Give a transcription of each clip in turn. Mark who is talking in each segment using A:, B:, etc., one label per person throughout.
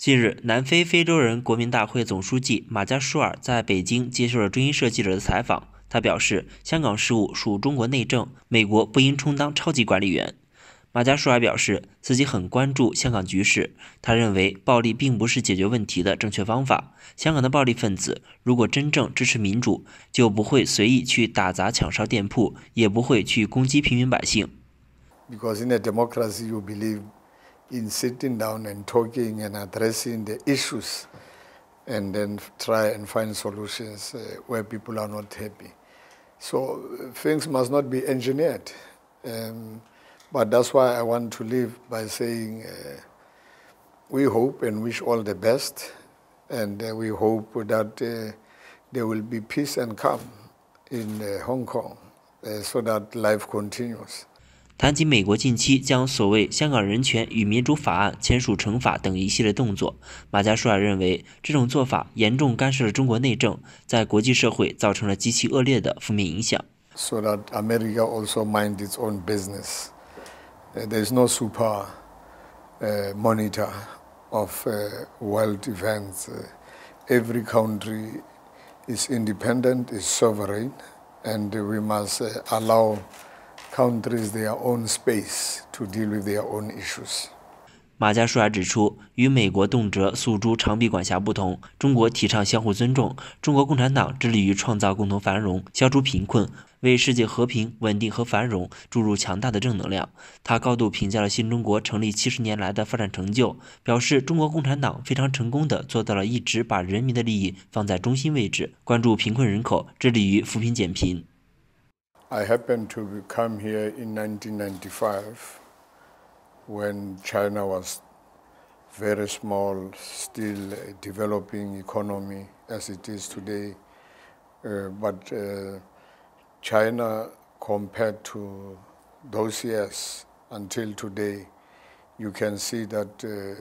A: 近日，南非非洲人国民大会总书记马加舒尔在北京接受了中新社记者的采访。他表示，香港事务属中国内政，美国不应充当超级管理员。马加舒尔表示，自己很关注香港局势。他认为，暴力并不是解决问题的正确方法。香港的暴力分子如果真正支持民主，就不会随意去打砸抢烧店铺，也不会去攻击平民百姓。
B: in sitting down and talking and addressing the issues and then try and find solutions uh, where people are not happy. So uh, things must not be engineered. Um, but that's why I want to leave by saying uh, we hope and wish all the best, and uh, we hope that uh, there will be peace and calm in uh, Hong Kong so that life continues.
A: 谈及美国近期将所谓《香港人权与民主法案》签署成法等一系列动作，马加舒尔认为，这种做法严重干涉了中国内政，在国际社会造成了极其恶劣的负面影响。
B: So that America also mind its own business. There is no super monitor of world events. Every country is independent, is sovereign, and we must allow. countries space own to own issues. their with their deal
A: 马加舒尔指出，与美国动辄诉诸长臂管辖不同，中国提倡相互尊重。中国共产党致力于创造共同繁荣，消除贫困，为世界和平、稳定和繁荣注入强大的正能量。他高度评价了新中国成立七十年来的发展成就，表示中国共产党非常成功地做到了一直把人民的利益放在中心位置，关注贫困人口，致力于扶贫减贫。
B: I happened to come here in 1995 when China was very small, still a developing economy as it is today. Uh, but uh, China, compared to those years until today, you can see that uh,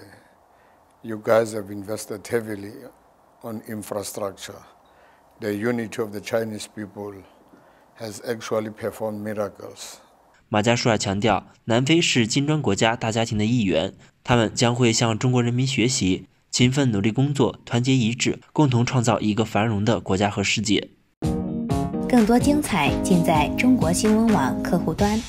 B: you guys have invested heavily on infrastructure. The unity of the Chinese people has actually miracles. performed
A: 马加舒尔强调，南非是金砖国家大家庭的一员，他们将会向中国人民学习，勤奋努力工作，团结一致，共同创造一个繁荣的国家和世界。
B: 更多精彩尽在中国新闻网客户端。